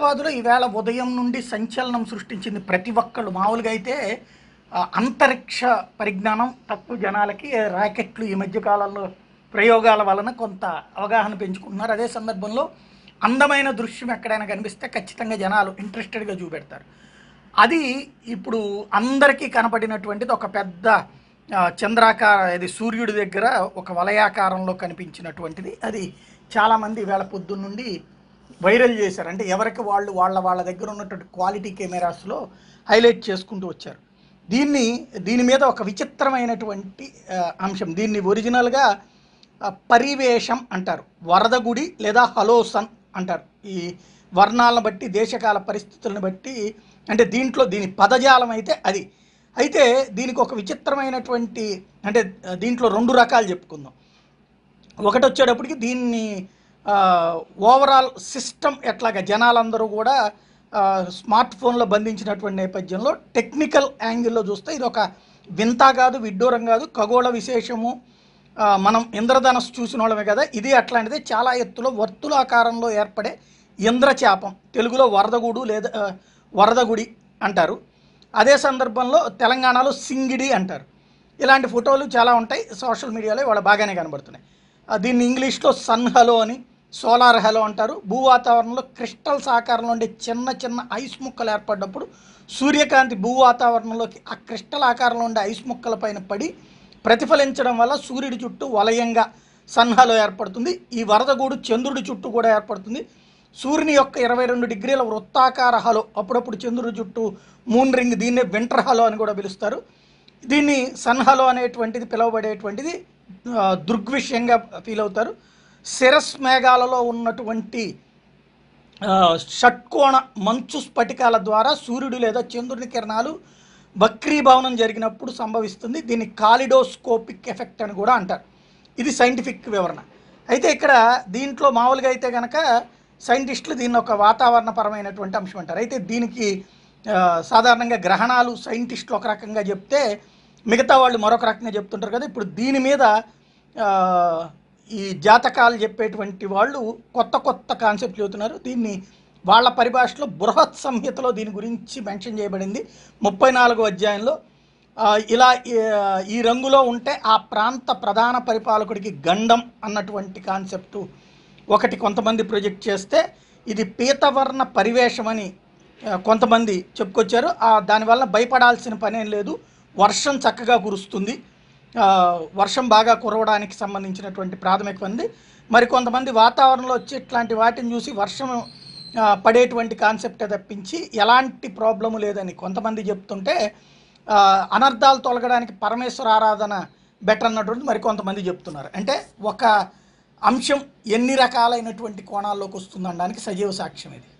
హైదరాబాదులో ఈవేళ ఉదయం నుండి సంచలనం సృష్టించింది ప్రతి ఒక్కళ్ళు మామూలుగా అయితే అంతరిక్ష పరిజ్ఞానం తక్కువ జనాలకి రాకెట్లు ఈ మధ్యకాలంలో ప్రయోగాల వలన కొంత అవగాహన పెంచుకుంటున్నారు అదే సందర్భంలో అందమైన దృశ్యం ఎక్కడైనా కనిపిస్తే ఖచ్చితంగా జనాలు ఇంట్రెస్టెడ్గా చూపెడతారు అది ఇప్పుడు అందరికీ కనపడినటువంటిది ఒక పెద్ద చంద్రాకార ఇది సూర్యుడి దగ్గర ఒక వలయాకారంలో కనిపించినటువంటిది అది చాలామంది వేళ నుండి వైరల్ చేశారు అంటే ఎవరికి వాళ్ళు వాళ్ళ వాళ్ళ దగ్గర ఉన్నటువంటి క్వాలిటీ కెమెరాస్లో హైలైట్ చేసుకుంటూ వచ్చారు దీన్ని దీని మీద ఒక విచిత్రమైనటువంటి అంశం దీన్ని ఒరిజినల్గా పరివేషం అంటారు వరదగుడి లేదా హలోసన్ అంటారు ఈ వర్ణాలను బట్టి దేశకాల పరిస్థితులను బట్టి అంటే దీంట్లో దీని పదజాలం అయితే అది అయితే దీనికి ఒక విచిత్రమైనటువంటి అంటే దీంట్లో రెండు రకాలు చెప్పుకుందాం ఒకటి వచ్చేటప్పటికి దీన్ని ఓవరాల్ సిస్టమ్ ఎట్లాగా జనాలందరూ కూడా స్మార్ట్ ఫోన్లో బంధించినటువంటి నేపథ్యంలో టెక్నికల్ యాంగిల్లో చూస్తే ఇది ఒక వింత కాదు విడ్డూరం కాదు ఖగోళ విశేషము మనం ఇంద్రధనస్సు చూసిన వాళ్ళమే కదా ఇది అట్లాంటిది చాలా ఎత్తులో వర్తులాకారంలో ఏర్పడే ఇంద్రచాపం తెలుగులో వరదగుడు లేదా వరదగుడి అంటారు అదే సందర్భంలో తెలంగాణలో సింగిడి అంటారు ఇలాంటి ఫోటోలు చాలా ఉంటాయి సోషల్ మీడియాలో ఇవాళ బాగానే కనబడుతున్నాయి దీన్ని ఇంగ్లీష్లో సన్హలో అని సోలార్ హెలో అంటారు భూ వాతావరణంలో క్రిస్టల్స్ ఆకారంలో ఉండే చిన్న చిన్న ఐస్ ముక్కలు ఏర్పడినప్పుడు సూర్యకాంతి భూ వాతావరణంలోకి ఆ క్రిస్టల్ ఆకారంలో ఉండే ఐస్ ముక్కల పైన పడి ప్రతిఫలించడం వల్ల సూర్యుడి చుట్టూ వలయంగా సన్హాలో ఏర్పడుతుంది ఈ వరద చంద్రుడి చుట్టూ కూడా ఏర్పడుతుంది సూర్యుని యొక్క ఇరవై రెండు డిగ్రీల వృత్తాకార హలో అప్పుడప్పుడు చంద్రుడి చుట్టూ మూన్ రింగ్ దీన్నే వింటర్ హలో అని కూడా పిలుస్తారు దీన్ని సన్హలో అనేటువంటిది పిలువబడేటువంటిది దృగ్విషయంగా ఫీల్ అవుతారు శిరస్ మేఘాలలో ఉన్నటువంటి షట్కోణ మంచు స్ఫటికాల ద్వారా సూర్యుడు లేదా చంద్రుని కిరణాలు వక్రీభవనం జరిగినప్పుడు సంభవిస్తుంది దీన్ని కాలిడోస్కోపిక్ ఎఫెక్ట్ అని కూడా అంటారు ఇది సైంటిఫిక్ వివరణ అయితే ఇక్కడ దీంట్లో మామూలుగా అయితే కనుక సైంటిస్టులు దీన్ని ఒక వాతావరణపరమైనటువంటి అంశం అంటారు అయితే దీనికి సాధారణంగా గ్రహణాలు సైంటిస్టులు ఒక రకంగా చెప్తే మిగతా వాళ్ళు మరొక రకంగా చెప్తుంటారు కదా ఇప్పుడు దీని మీద ఈ జాతకాలు చెప్పేటువంటి వాళ్ళు కొత్త కొత్త కాన్సెప్ట్ చెబుతున్నారు దీన్ని వాళ్ళ పరిభాషలో బృహత్ సంహితలో దీని గురించి మెన్షన్ చేయబడింది ముప్పై నాలుగో అధ్యాయంలో ఇలా ఈ రంగులో ఉంటే ఆ ప్రాంత ప్రధాన పరిపాలకుడికి గండం అన్నటువంటి కాన్సెప్టు ఒకటి కొంతమంది ప్రొజెక్ట్ చేస్తే ఇది పీతవర్ణ పరివేషమని కొంతమంది చెప్పుకొచ్చారు దానివల్ల భయపడాల్సిన పనేం లేదు వర్షం చక్కగా కురుస్తుంది వర్షం బాగా కురవడానికి సంబంధించినటువంటి ప్రాథమికమంది మరికొంతమంది వాతావరణంలో వచ్చి ఇట్లాంటి వాటిని చూసి వర్షం పడేటువంటి కాన్సెప్ట్ తప్పించి ఎలాంటి ప్రాబ్లము లేదని కొంతమంది చెప్తుంటే అనర్థాలు తొలగడానికి పరమేశ్వర ఆరాధన బెటర్ అన్నటువంటి మరికొంతమంది చెప్తున్నారు అంటే ఒక అంశం ఎన్ని రకాలైనటువంటి కోణాల్లోకి వస్తుందనడానికి సజీవ సాక్ష్యం ఇది